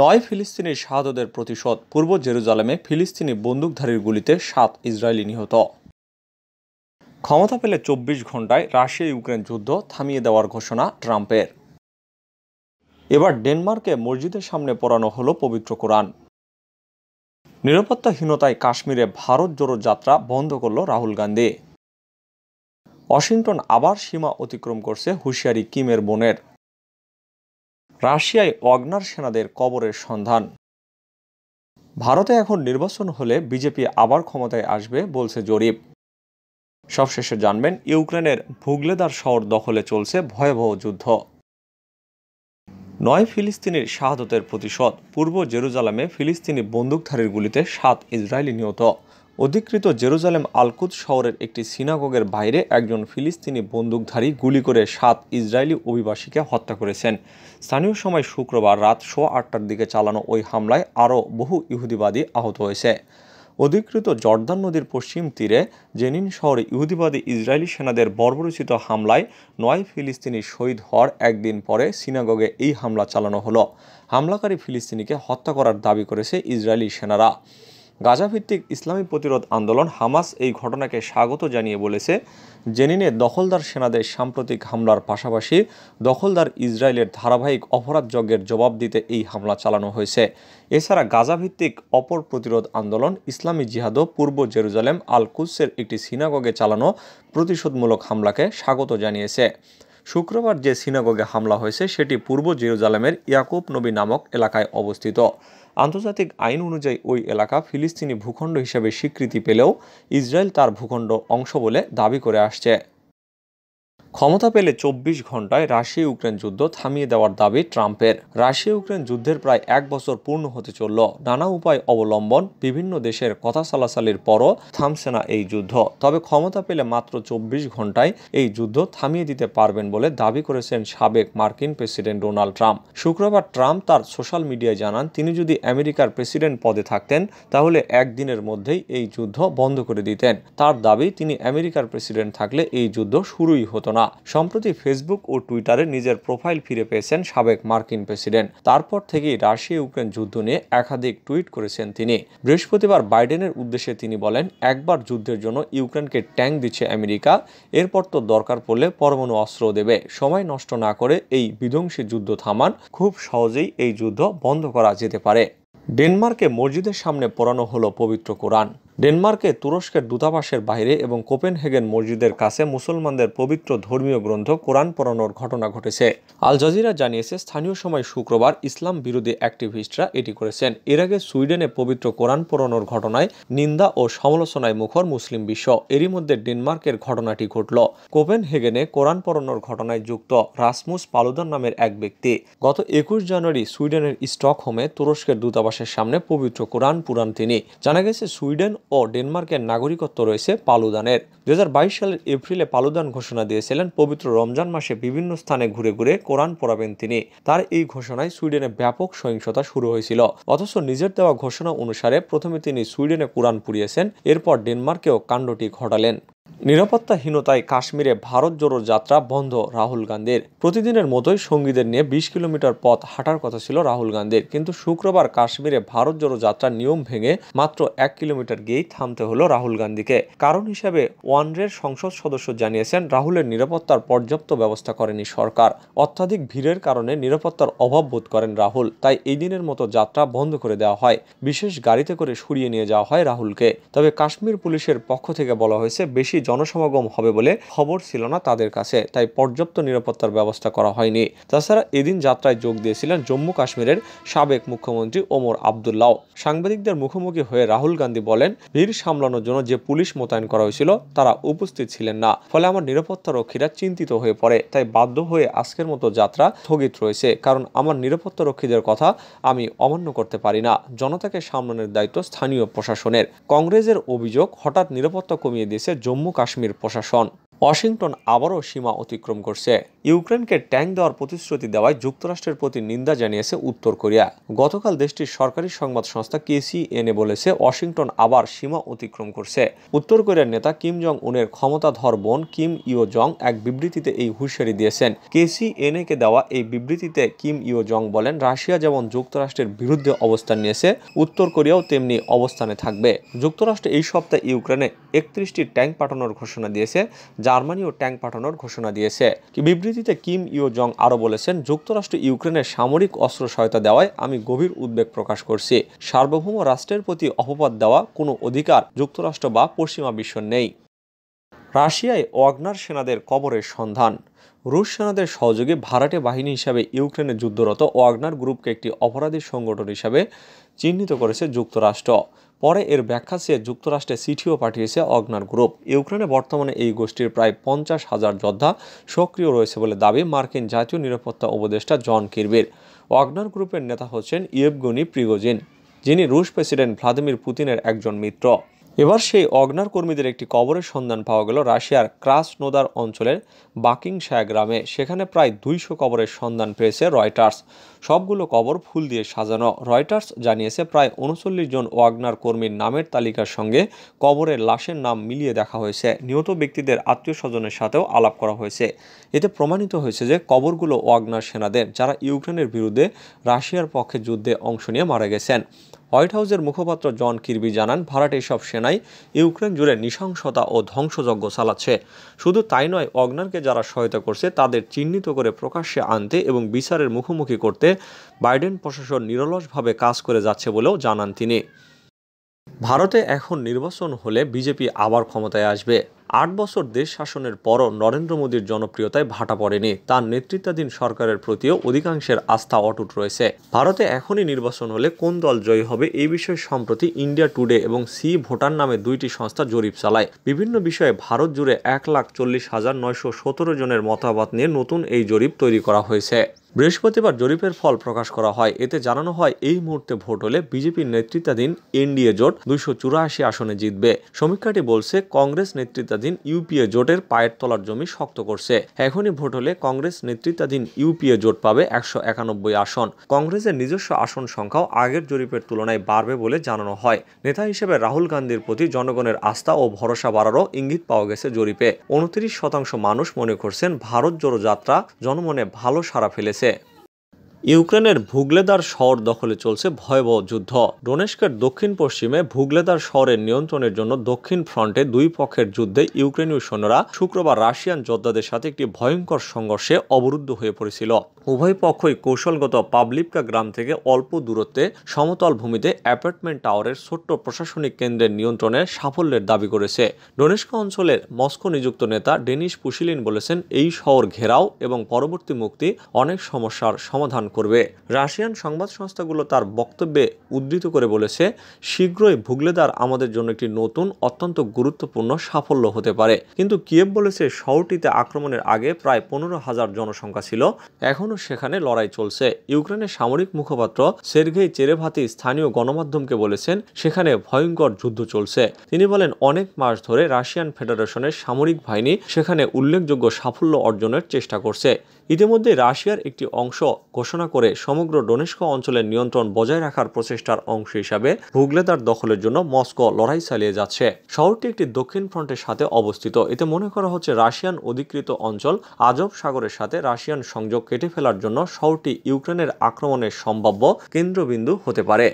নয় ফিলিস্তিনি শাহাদতের প্রতিশোধ পূর্ব জেরুজালেমে ফিলিস্তিনি বন্দুকধারীর গুলিতে সাত ইসরায়েলি নিহত ক্ষমতা পেলে চব্বিশ ঘন্টায় রাশিয়া ইউক্রেন যুদ্ধ থামিয়ে দেওয়ার ঘোষণা ট্রাম্পের এবার ডেনমার্কে মসজিদের সামনে পড়ানো হল পবিত্র কোরআন নিরাপত্তাহীনতায় কাশ্মীরে ভারত জোড়ো যাত্রা বন্ধ করল রাহুল গান্ধী ওয়াশিংটন আবার সীমা অতিক্রম করছে হুঁশিয়ারি কিমের বোনের রাশিয়ায় অগ্নার সেনাদের কবরের সন্ধান ভারতে এখন নির্বাচন হলে বিজেপি আবার ক্ষমতায় আসবে বলছে জরিপ সবশেষে জানবেন ইউক্রেনের ভুগলেদার শহর দখলে চলছে ভয়াবহ যুদ্ধ নয় ফিলিস্তিনির শাহাদতের প্রতিশোধ পূর্ব জেরুজালামে ফিলিস্তিনি বন্দুকধারীর গুলিতে সাত ইসরায়েলি নিহত অধিকৃত জেরুজালেম আলকুদ শহরের একটি সিনাগোগের বাইরে একজন ফিলিস্তিনি বন্দুকধারী গুলি করে সাত ইসরায়েলি অভিবাসীকে হত্যা করেছেন স্থানীয় সময় শুক্রবার রাত সোয়া আটটার দিকে চালানো ওই হামলায় আরও বহু ইহুদিবাদী আহত হয়েছে অধিকৃত জর্দান নদীর পশ্চিম তীরে জেনিন শহরে ইহুদিবাদী ইসরায়েলি সেনাদের বর্বরচিত হামলায় নয় ফিলিস্তিনি শহীদ হওয়ার একদিন পরে সিনাগগে এই হামলা চালানো হলো হামলাকারী ফিলিস্তিনিকে হত্যা করার দাবি করেছে ইসরায়েলি সেনারা গাজাভিত্তিক ইসলামী প্রতিরোধ আন্দোলন হামাস এই ঘটনাকে স্বাগত জানিয়ে বলেছে জেনিনে দখলদার সেনাদের সাম্প্রতিক হামলার পাশাপাশি দখলদার ইসরায়েলের ধারাবাহিক অপরাধযজ্ঞের জবাব দিতে এই হামলা চালানো হয়েছে এছাড়া গাজাভিত্তিক অপর প্রতিরোধ আন্দোলন ইসলামী জিহাদও পূর্ব জেরুজালেম আল কুসের একটি সিনাগগে চালানো প্রতিশোধমূলক হামলাকে স্বাগত জানিয়েছে শুক্রবার যে সিনাগগে হামলা হয়েছে সেটি পূর্ব জেরুজালেমের ইয়াকুব নবী নামক এলাকায় অবস্থিত আন্তর্জাতিক আইন অনুযায়ী ওই এলাকা ফিলিস্তিনি ভূখণ্ড হিসেবে স্বীকৃতি পেলেও ইসরায়েল তার ভূখণ্ড অংশ বলে দাবি করে আসছে ক্ষমতা পেলে চব্বিশ ঘন্টায় রাশিয়া ইউক্রেন যুদ্ধ থামিয়ে দেওয়ার দাবি ট্রাম্পের রাশিয়া ইউক্রেন যুদ্ধের প্রায় এক বছর পূর্ণ হতে চলল নানা উপায় অবলম্বন বিভিন্ন দেশের কথা সালাসালির পরও থামছে না এই যুদ্ধ তবে ক্ষমতা পেলে মাত্র চব্বিশ ঘন্টায় এই যুদ্ধ থামিয়ে দিতে পারবেন বলে দাবি করেছেন সাবেক মার্কিন প্রেসিডেন্ট ডোনাল্ড ট্রাম্প শুক্রবার ট্রাম্প তার সোশ্যাল মিডিয়ায় জানান তিনি যদি আমেরিকার প্রেসিডেন্ট পদে থাকতেন তাহলে একদিনের মধ্যেই এই যুদ্ধ বন্ধ করে দিতেন তার দাবি তিনি আমেরিকার প্রেসিডেন্ট থাকলে এই যুদ্ধ শুরুই হতো না না সম্প্রতি ফেসবুক ও টুইটারে নিজের প্রোফাইল ফিরে পেয়েছেন সাবেক মার্কিন প্রেসিডেন্ট তারপর থেকেই রাশিয়া ইউক্রেন যুদ্ধ নিয়ে একাধিক টুইট করেছেন তিনি বৃহস্পতিবার বাইডেনের উদ্দেশ্যে তিনি বলেন একবার যুদ্ধের জন্য ইউক্রেনকে ট্যাঙ্ক দিচ্ছে আমেরিকা এরপর তো দরকার পড়লে পরমাণু অস্ত্র দেবে সময় নষ্ট না করে এই বিধ্বংসী যুদ্ধ থামান খুব সহজেই এই যুদ্ধ বন্ধ করা যেতে পারে ডেনমার্কে মসজিদের সামনে পড়ানো হলো পবিত্র কোরআন ডেনমার্কে তুরস্কের দূতাবাসের বাইরে এবং কোপেনহেগেন মসজিদের কাছে মুসলমানদের পবিত্র ধর্মীয় গ্রন্থ কোরআন পড়ানোর ঘটনা ঘটেছে আল জাজিরা জানিয়েছে স্থানীয় সময় শুক্রবার ইসলাম বিরোধী অ্যাক্টিভিস্টরা এটি করেছেন এর আগে সুইডেনে পবিত্র কোরআন পড়ানোর ঘটনায় নিন্দা ও সমালোচনায় মুখর মুসলিম বিশ্ব এরই মধ্যে ডেনমার্কের ঘটনাটি ঘটল কোপেনহেগেনে কোরআন পড়ানোর ঘটনায় যুক্ত রাসমুস পালুদান নামের এক ব্যক্তি গত একুশ জানুয়ারি সুইডেনের স্টকহোমে তুরস্কের দূতাবাসের সামনে পবিত্র কোরআন পুরান তিনি জানা গেছে সুইডেন ও ডেনমার্কের নাগরিকত্ব রয়েছে পালুদানের দু সালের এপ্রিলে পালুদান ঘোষণা দিয়েছিলেন পবিত্র রমজান মাসে বিভিন্ন স্থানে ঘুরে ঘুরে কোরআন পড়াবেন তিনি তার এই ঘোষণায় সুইডেনে ব্যাপক সহিংসতা শুরু হয়েছিল অথচ নিজের দেওয়া ঘোষণা অনুসারে প্রথমে তিনি সুইডেনে কোরআন পুড়িয়েছেন এরপর ডেনমার্কেও কাণ্ডটি ঘটালেন নিরাপত্তাহীনতায় কাশ্মীরে ভারত জোড়ো যাত্রা বন্ধ রাহুল গান্ধীর প্রতিদিনের মতোই সঙ্গীদের নিয়ে বিশ কিলোমিটার পথ হাঁটার কথা ছিল রাহুল গান্ধীর কিন্তু শুক্রবার কাশ্মীরে ভারত জোড়ো যাত্রার নিয়ম ভেঙে মাত্র এক কিলোমিটার গিয়েই থামতে হলো রাহুল গান্ধীকে কারণ হিসেবে ওয়ানরের সংসদ সদস্য জানিয়েছেন রাহুলের নিরাপত্তার পর্যাপ্ত ব্যবস্থা করেনি সরকার অত্যাধিক ভিড়ের কারণে নিরাপত্তার অভাব বোধ করেন রাহুল তাই এই দিনের মতো যাত্রা বন্ধ করে দেওয়া হয় বিশেষ গাড়িতে করে সরিয়ে নিয়ে যাওয়া হয় রাহুলকে তবে কাশ্মীর পুলিশের পক্ষ থেকে বলা হয়েছে বেশি বেশি জনসমাগম হবে বলে খবর ছিল না তাদের কাছে তাই পর্যাপ্ত নিরাপত্তার ব্যবস্থা করা হয়নি তাছাড়া এদিন যাত্রায় যোগ দিয়েছিলেন জম্মু কাশ্মীরের সাবেক মুখ্যমন্ত্রী ওমর আবদুল্লাও সাংবাদিকদের মুখোমুখি হয়ে রাহুল গান্ধী বলেন ভিড় সামলানোর জন্য যে পুলিশ মোতায়েন করা হয়েছিল তারা উপস্থিত ছিলেন না ফলে আমার নিরাপত্তা রক্ষীরা চিন্তিত হয়ে পড়ে তাই বাধ্য হয়ে আজকের মতো যাত্রা স্থগিত রয়েছে কারণ আমার নিরাপত্তা রক্ষীদের কথা আমি অমান্য করতে পারি না জনতাকে সামলানোর দায়িত্ব স্থানীয় প্রশাসনের কংগ্রেসের অভিযোগ হঠাৎ নিরাপত্তা কমিয়ে দিয়েছে জম্মু জম্মু কাশ্মীর প্রশাসন ওয়াশিংটন আবারও সীমা অতিক্রম করছে ইউক্রেনকে ট্যাঙ্ক দেওয়ার প্রতিশ্রুতি দেওয়ায় যুক্তরাষ্ট্রের প্রতি নিন্দা জানিয়েছে উত্তর কোরিয়া গতকাল দেশটির সরকারি সংবাদ সংস্থা কেসিএনএ বলেছে ওয়াশিংটন আবার সীমা অতিক্রম করছে উত্তর কোরিয়ার নেতা কিম জং উনের ক্ষমতাধর বোন কিম ইও জং এক বিবৃতিতে এই হুঁশিয়ারি দিয়েছেন কেসিএনএ কে দেওয়া এই বিবৃতিতে কিম ইউ জং বলেন রাশিয়া যেমন যুক্তরাষ্ট্রের বিরুদ্ধে অবস্থান নিয়েছে উত্তর কোরিয়াও তেমনি অবস্থানে থাকবে যুক্তরাষ্ট্র এই সপ্তাহে ইউক্রেনে একত্রিশটি ট্যাঙ্ক পাঠানোর ঘোষণা দিয়েছে যা জার্মানিও ট্যাঙ্ক পাঠানোর ঘোষণা দিয়েছে বিবৃতিতে কিম ইউ জং আরও বলেছেন যুক্তরাষ্ট্র ইউক্রেনের সামরিক অস্ত্র সহায়তা দেওয়ায় আমি গভীর উদ্বেগ প্রকাশ করছি সার্বভৌম রাষ্ট্রের প্রতি অপবাদ দেওয়া কোনো অধিকার যুক্তরাষ্ট্র বা পশ্চিমা বিশ্ব নেই রাশিয়ায় ওয়াগনার সেনাদের কবরের সন্ধান রুশ সেনাদের সহযোগে ভাড়াটে বাহিনী হিসাবে ইউক্রেনে যুদ্ধরত ওয়াগনার গ্রুপকে একটি অপরাধী সংগঠন হিসাবে চিহ্নিত করেছে যুক্তরাষ্ট্র পরে এর ব্যাখ্যা চেয়ে যুক্তরাষ্ট্রে চিঠিও পাঠিয়েছে অগনার গ্রুপ ইউক্রেনে বর্তমানে এই গোষ্ঠীর প্রায় পঞ্চাশ হাজার যোদ্ধা সক্রিয় রয়েছে বলে দাবি মার্কিন জাতীয় নিরাপত্তা উপদেষ্টা জন কির্বির অগ্নার গ্রুপের নেতা হচ্ছেন ইয়েবগুনি প্রিগোজিন যিনি রুশ প্রেসিডেন্ট ভ্লাদিমির পুতিনের একজন মিত্র এবার সেই অগ্নার কর্মীদের একটি কবরের সন্ধান পাওয়া গেল রাশিয়ার ক্রাসনোদার অঞ্চলের বাকিংশায়া গ্রামে সেখানে প্রায় দুইশো কবরের সন্ধান পেয়েছে রয়টার্স সবগুলো কবর ফুল দিয়ে সাজানো রয়টার্স জানিয়েছে প্রায় উনচল্লিশ জন ওয়াগনার কর্মীর নামের তালিকার সঙ্গে কবরের লাশের নাম মিলিয়ে দেখা হয়েছে নিহত ব্যক্তিদের আত্মীয় স্বজনের সাথেও আলাপ করা হয়েছে এতে প্রমাণিত হয়েছে যে কবরগুলো ওয়াগনার সেনাদের যারা ইউক্রেনের বিরুদ্ধে রাশিয়ার পক্ষে যুদ্ধে অংশ নিয়ে মারা গেছেন হোয়াইট হাউসের মুখপাত্র জন কির্বি জানান ভারত সব সেনাই ইউক্রেন জুড়ে নৃশংসতা ও ধ্বংসযজ্ঞ চালাচ্ছে শুধু তাই নয় অগ্নারকে যারা সহায়তা করছে তাদের চিহ্নিত করে প্রকাশ্যে আনতে এবং বিচারের মুখোমুখি করতে বাইডেন প্রশাসন নিরলসভাবে কাজ করে যাচ্ছে বলেও জানান তিনি ভারতে এখন নির্বাচন হলে বিজেপি আবার ক্ষমতায় আসবে আট বছর দেশ শাসনের পরও নরেন্দ্র মোদীর জনপ্রিয়তায় ভাটা পড়েনি তার নেতৃত্বাধীন সরকারের প্রতিও অধিকাংশের আস্থা অটুট রয়েছে ভারতে এখনই নির্বাচন হলে কোন দল জয়ী হবে এই বিষয়ে সম্প্রতি ইন্ডিয়া টুডে এবং সি ভোটার নামে দুইটি সংস্থা জরিপ চালায় বিভিন্ন বিষয়ে ভারত জুড়ে এক লাখ চল্লিশ হাজার নয়শো সতেরো জনের মতামত নিয়ে নতুন এই জরিপ তৈরি করা হয়েছে বৃহস্পতিবার জরিপের ফল প্রকাশ করা হয় এতে জানানো হয় এই মুহূর্তে ভোট হলে বিজেপির নেতৃত্বাধীন এনডিএ জোট দুইশো চুরাশি আসনে জিতবে সমীক্ষাটি বলছে কংগ্রেস নেতৃত্বাধীন ইউপিএ জোটের পায়ের তলার জমি শক্ত করছে এখনই ভোট হলে কংগ্রেস নেতৃত্বাধীন ইউপিএ জোট পাবে একশো একানব্বই আসন কংগ্রেসের নিজস্ব আসন সংখ্যাও আগের জরিপের তুলনায় বাড়বে বলে জানানো হয় নেতা হিসেবে রাহুল গান্ধীর প্রতি জনগণের আস্থা ও ভরসা বাড়ারও ইঙ্গিত পাওয়া গেছে জরিপে উনত্রিশ শতাংশ মানুষ মনে করছেন ভারত জোড়ো যাত্রা জনমনে ভালো সাড়া ফেলেছে せ。ইউক্রেনের ভুগলেদার শহর দখলে চলছে ভয়াবহ যুদ্ধ ডোনেস্কের দক্ষিণ পশ্চিমে ভুগলেদার শহরের নিয়ন্ত্রণের জন্য দক্ষিণ ফ্রন্টে দুই পক্ষের যুদ্ধে ইউক্রেনীয় সৈন্যরা শুক্রবার রাশিয়ান যোদ্ধাদের সাথে একটি ভয়ঙ্কর সংঘর্ষে অবরুদ্ধ হয়ে পড়েছিল উভয় পক্ষই কৌশলগত পাবলিপকা গ্রাম থেকে অল্প দূরত্বে সমতল ভূমিতে অ্যাপার্টমেন্ট টাওয়ারের ছোট্ট প্রশাসনিক কেন্দ্রের নিয়ন্ত্রণে সাফল্যের দাবি করেছে ডোনেস্ক অঞ্চলের মস্কো নিযুক্ত নেতা ডেনিস পুশিলিন বলেছেন এই শহর ঘেরাও এবং পরবর্তী মুক্তি অনেক সমস্যার সমাধান করবে রাশিয়ান সংবাদ সংস্থাগুলো তার বক্তব্যে উদ্ধৃত করে বলেছে শীঘ্রই ভুগলেদার আমাদের জন্য একটি নতুন অত্যন্ত গুরুত্বপূর্ণ সাফল্য হতে পারে কিন্তু কিয়েব বলেছে শহরটিতে আক্রমণের আগে প্রায় পনেরো হাজার জনসংখ্যা ছিল এখনও সেখানে লড়াই চলছে ইউক্রেনের সামরিক মুখপাত্র সের্ঘেই চেরেভাতি স্থানীয় গণমাধ্যমকে বলেছেন সেখানে ভয়ঙ্কর যুদ্ধ চলছে তিনি বলেন অনেক মাস ধরে রাশিয়ান ফেডারেশনের সামরিক বাহিনী সেখানে উল্লেখযোগ্য সাফল্য অর্জনের চেষ্টা করছে ইতিমধ্যে রাশিয়ার একটি অংশ ঘোষণা ঘোষণা করে সমগ্র ডোনেস্ক অঞ্চলের নিয়ন্ত্রণ বজায় রাখার প্রচেষ্টার অংশ হিসাবে ভুগলেদার দখলের জন্য মস্কো লড়াই চালিয়ে যাচ্ছে শহরটি একটি দক্ষিণ ফ্রন্টের সাথে অবস্থিত এতে মনে করা হচ্ছে রাশিয়ান অধিকৃত অঞ্চল আজব সাগরের সাথে রাশিয়ান সংযোগ কেটে ফেলার জন্য শহরটি ইউক্রেনের আক্রমণের সম্ভাব্য কেন্দ্রবিন্দু হতে পারে